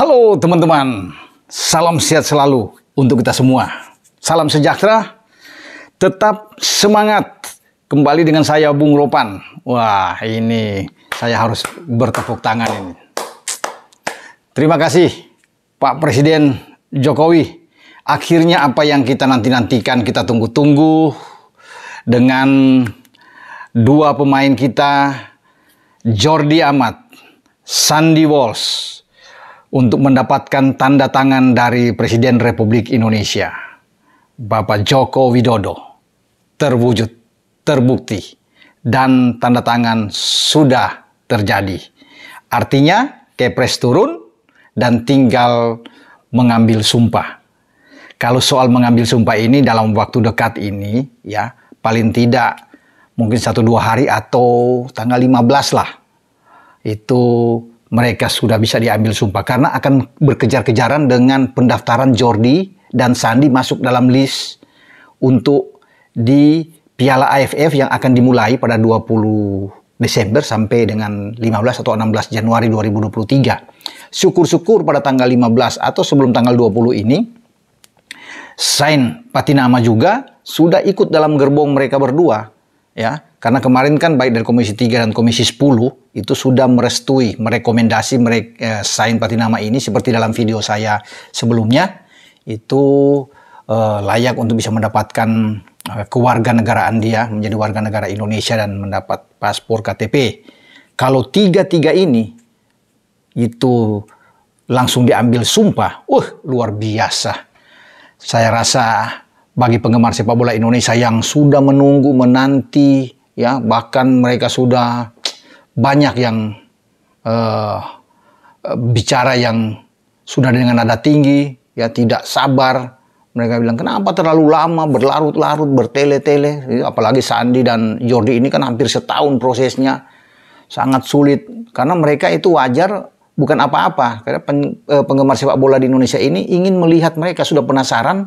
Halo teman-teman, salam sehat selalu untuk kita semua. Salam sejahtera, tetap semangat. Kembali dengan saya Bung Ropan. Wah, ini saya harus bertepuk tangan ini. Terima kasih Pak Presiden Jokowi. Akhirnya apa yang kita nanti-nantikan, kita tunggu-tunggu dengan dua pemain kita Jordi Amat, Sandy Walsh untuk mendapatkan tanda tangan dari Presiden Republik Indonesia, Bapak Joko Widodo, terwujud, terbukti, dan tanda tangan sudah terjadi. Artinya, Kepres turun dan tinggal mengambil sumpah. Kalau soal mengambil sumpah ini dalam waktu dekat ini, ya paling tidak mungkin satu dua hari atau tanggal 15 lah. Itu mereka sudah bisa diambil sumpah karena akan berkejar-kejaran dengan pendaftaran Jordi dan Sandi masuk dalam list untuk di Piala AFF yang akan dimulai pada 20 Desember sampai dengan 15 atau 16 Januari 2023. Syukur-syukur pada tanggal 15 atau sebelum tanggal 20 ini Sain Patinama juga sudah ikut dalam gerbong mereka berdua ya karena kemarin kan baik dari Komisi 3 dan Komisi 10 itu sudah merestui, merekomendasi merek, eh, sain patinama ini seperti dalam video saya sebelumnya itu eh, layak untuk bisa mendapatkan eh, kewarganegaraan dia menjadi warga negara Indonesia dan mendapat paspor KTP. Kalau tiga-tiga ini itu langsung diambil sumpah, wah uh, luar biasa. Saya rasa bagi penggemar sepak bola Indonesia yang sudah menunggu menanti ya bahkan mereka sudah banyak yang uh, bicara yang sudah dengan nada tinggi, ya tidak sabar. Mereka bilang kenapa terlalu lama berlarut-larut bertele-tele, apalagi Sandi dan Jordi ini kan hampir setahun prosesnya sangat sulit karena mereka itu wajar bukan apa-apa karena eh, penggemar sepak bola di Indonesia ini ingin melihat mereka sudah penasaran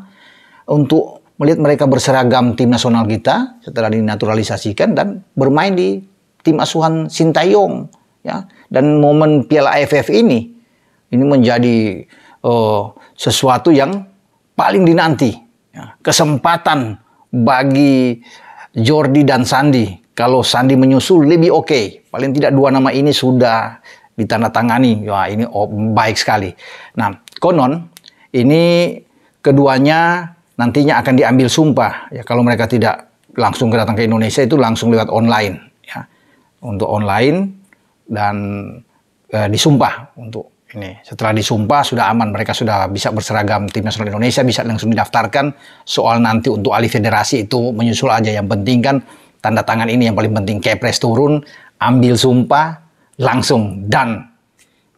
untuk melihat mereka berseragam tim nasional kita setelah dinaturalisasikan dan bermain di tim asuhan Sintayong ya dan momen Piala AFF ini ini menjadi uh, sesuatu yang paling dinanti ya. kesempatan bagi Jordi dan Sandi kalau Sandi menyusul lebih oke okay. paling tidak dua nama ini sudah ditandatangani wah ya, ini oh, baik sekali nah konon ini keduanya nantinya akan diambil sumpah ya kalau mereka tidak langsung datang ke Indonesia itu langsung lewat online ya untuk online dan e, disumpah untuk ini setelah disumpah sudah aman mereka sudah bisa berseragam tim nasional Indonesia bisa langsung didaftarkan soal nanti untuk alih federasi itu menyusul aja yang penting kan tanda tangan ini yang paling penting kepres turun ambil sumpah langsung dan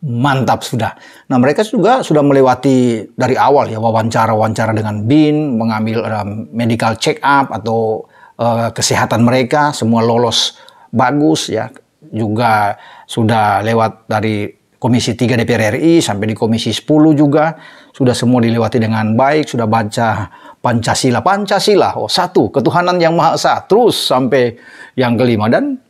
Mantap sudah. Nah mereka juga sudah melewati dari awal ya wawancara-wawancara dengan BIN, mengambil uh, medical check up atau uh, kesehatan mereka semua lolos bagus ya. Juga sudah lewat dari Komisi 3 DPR RI sampai di Komisi 10 juga sudah semua dilewati dengan baik, sudah baca Pancasila, Pancasila, oh satu, ketuhanan yang maha esa, terus sampai yang kelima dan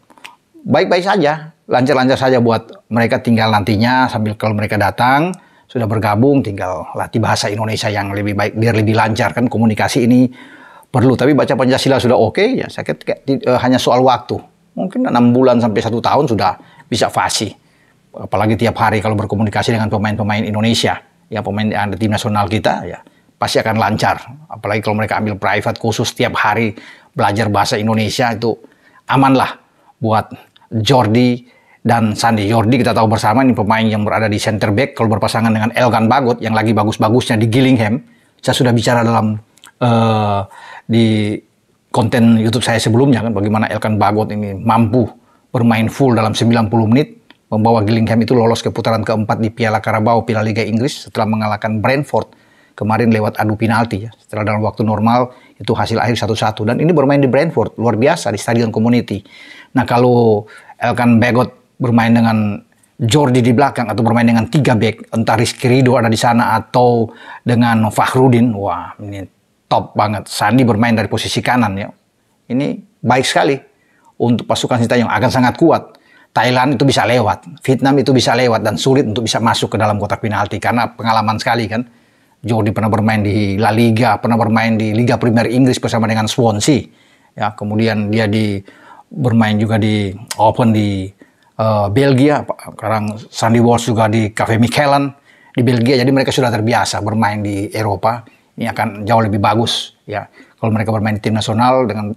baik-baik saja lancar-lancar saja buat mereka tinggal nantinya sambil kalau mereka datang sudah bergabung tinggal latih bahasa Indonesia yang lebih baik biar lebih lancar kan komunikasi ini perlu tapi baca Pancasila sudah oke okay, ya saya kira uh, hanya soal waktu mungkin enam bulan sampai satu tahun sudah bisa fasih apalagi tiap hari kalau berkomunikasi dengan pemain-pemain Indonesia ya pemain ada tim nasional kita ya pasti akan lancar apalagi kalau mereka ambil private khusus tiap hari belajar bahasa Indonesia itu aman lah buat Jordi dan Sandi Jordi kita tahu bersama ini pemain yang berada di center back kalau berpasangan dengan Elgan Bagot yang lagi bagus-bagusnya di Gillingham. Saya sudah bicara dalam uh, di konten YouTube saya sebelumnya kan bagaimana Elkan Bagot ini mampu bermain full dalam 90 menit membawa Gillingham itu lolos ke putaran keempat di Piala Carabao Piala Liga Inggris setelah mengalahkan Brentford kemarin lewat adu penalti ya. Setelah dalam waktu normal itu hasil akhir satu-satu dan ini bermain di Brentford luar biasa di Stadion Community. Nah kalau Elkan Bagot bermain dengan Jordi di belakang atau bermain dengan tiga back, entah Rizky Ridho ada di sana atau dengan Fahrudin wah ini top banget. Sandi bermain dari posisi kanan ya. Ini baik sekali untuk pasukan yang akan sangat kuat. Thailand itu bisa lewat, Vietnam itu bisa lewat dan sulit untuk bisa masuk ke dalam kotak penalti karena pengalaman sekali kan. Jordi pernah bermain di La Liga, pernah bermain di Liga Premier Inggris bersama dengan Swansea. Ya, kemudian dia di bermain juga di Open di Eh, Belgia, sekarang Sandy Walsh juga di Cafe Michelin di Belgia. Jadi mereka sudah terbiasa bermain di Eropa. Ini akan jauh lebih bagus ya. Kalau mereka bermain di tim nasional dengan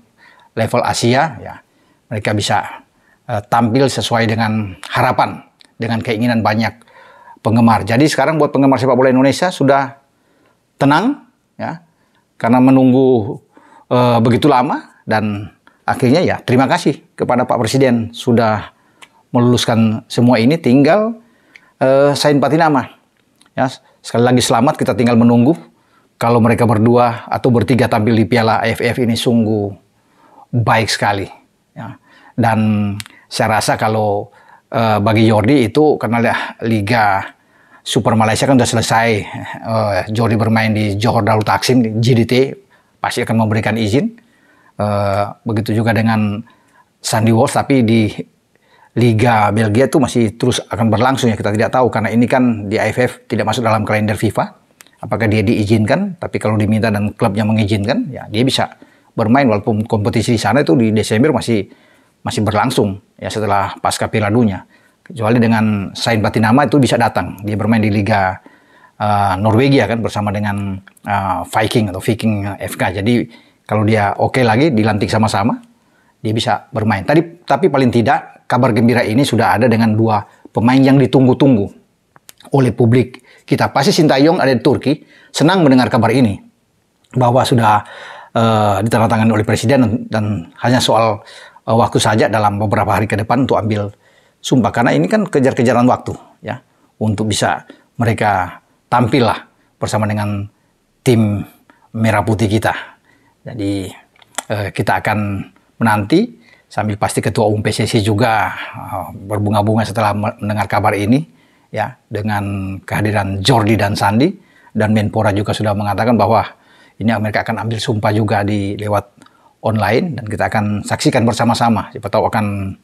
level Asia ya, mereka bisa uh, tampil sesuai dengan harapan, dengan keinginan banyak penggemar. Jadi sekarang buat penggemar sepak bola Indonesia sudah tenang ya. Karena menunggu uh, begitu lama dan akhirnya ya terima kasih kepada Pak Presiden sudah meluluskan semua ini tinggal uh, Sain nama Ya, sekali lagi selamat kita tinggal menunggu kalau mereka berdua atau bertiga tampil di Piala AFF ini sungguh baik sekali. Ya. Dan saya rasa kalau uh, bagi Jordi itu karena Liga Super Malaysia kan sudah selesai. Uh, Jordi bermain di Johor Darul Taksim di JDT pasti akan memberikan izin. Uh, begitu juga dengan Sandy Walsh tapi di Liga Belgia itu masih terus akan berlangsung ya kita tidak tahu karena ini kan di AFF tidak masuk dalam kalender FIFA. Apakah dia diizinkan? Tapi kalau diminta dan klubnya mengizinkan, ya dia bisa bermain walaupun kompetisi di sana itu di Desember masih masih berlangsung ya setelah pasca Piala Dunia. Kecuali dengan Sain Batinama itu bisa datang. Dia bermain di Liga uh, Norwegia kan bersama dengan uh, Viking atau Viking FK. Jadi kalau dia oke okay lagi dilantik sama-sama, dia bisa bermain. Tadi tapi paling tidak kabar gembira ini sudah ada dengan dua pemain yang ditunggu-tunggu oleh publik kita. Pasti Sintayong ada di Turki senang mendengar kabar ini bahwa sudah uh, ditandatangani oleh presiden dan, hanya soal uh, waktu saja dalam beberapa hari ke depan untuk ambil sumpah karena ini kan kejar-kejaran waktu ya untuk bisa mereka tampil lah bersama dengan tim merah putih kita. Jadi uh, kita akan menanti sambil pasti ketua umum PSSI juga uh, berbunga-bunga setelah mendengar kabar ini ya dengan kehadiran Jordi dan Sandi dan Menpora juga sudah mengatakan bahwa ini Amerika akan ambil sumpah juga di lewat online dan kita akan saksikan bersama-sama siapa tahu akan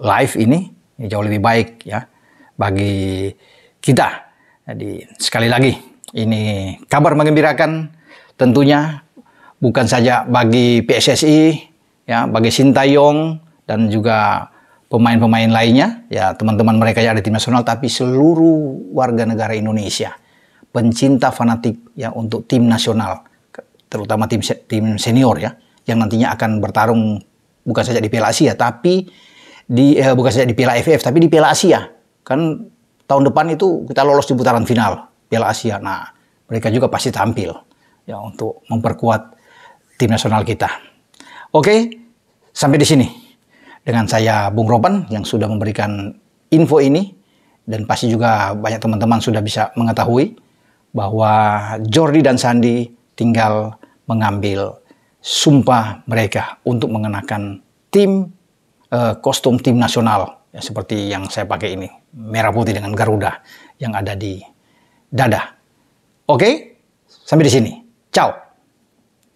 live ini, ini ya, jauh lebih baik ya bagi kita. Jadi sekali lagi ini kabar mengembirakan tentunya bukan saja bagi PSSI ya bagi Sintayong dan juga pemain-pemain lainnya, ya teman-teman mereka yang ada tim nasional, tapi seluruh warga negara Indonesia, pencinta fanatik ya untuk tim nasional, terutama tim tim senior ya, yang nantinya akan bertarung bukan saja di Piala Asia, tapi di eh, bukan saja di Piala AFF, tapi di Piala Asia. Kan tahun depan itu kita lolos di putaran final Piala Asia. Nah, mereka juga pasti tampil ya untuk memperkuat tim nasional kita. Oke, sampai di sini. Dengan saya Bung Ropan yang sudah memberikan info ini dan pasti juga banyak teman-teman sudah bisa mengetahui bahwa Jordi dan Sandi tinggal mengambil sumpah mereka untuk mengenakan tim eh, kostum tim nasional ya, seperti yang saya pakai ini merah putih dengan Garuda yang ada di dada. Oke, sampai di sini. Ciao.